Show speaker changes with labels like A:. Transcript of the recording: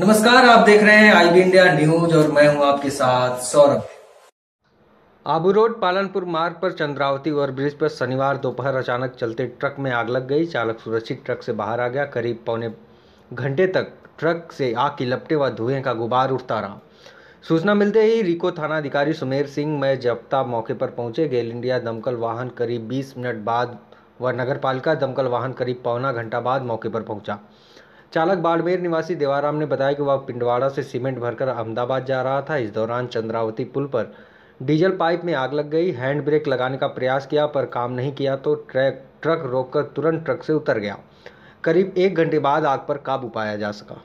A: नमस्कार आप देख रहे हैं आई इंडिया न्यूज और मैं हूं आपके साथ सौरभ आबू रोड पालनपुर मार्ग पर चंद्रावती ओवर ब्रिज पर शनिवार दोपहर अचानक चलते ट्रक में आग लग गई चालक सुरक्षित ट्रक से बाहर आ गया करीब पौने घंटे तक ट्रक से आग की लपटे व धुएं का गुबार उठता रहा सूचना मिलते ही रिको थाना अधिकारी सुमेर सिंह में जबता मौके पर पहुंचे गेल इंडिया दमकल वाहन करीब 20 मिनट बाद व नगर पालिका दमकल वाहन करीब पौना घंटा बाद मौके पर पहुंचा चालक बाड़मेर निवासी देवाराम ने बताया कि वह पिंडवाड़ा से सीमेंट भरकर अहमदाबाद जा रहा था इस दौरान चंद्रावती पुल पर डीजल पाइप में आग लग गई हैंड ब्रेक लगाने का प्रयास किया पर काम नहीं किया तो ट्रैक ट्रक रोककर तुरंत ट्रक से उतर गया करीब एक घंटे बाद आग पर काबू पाया जा सका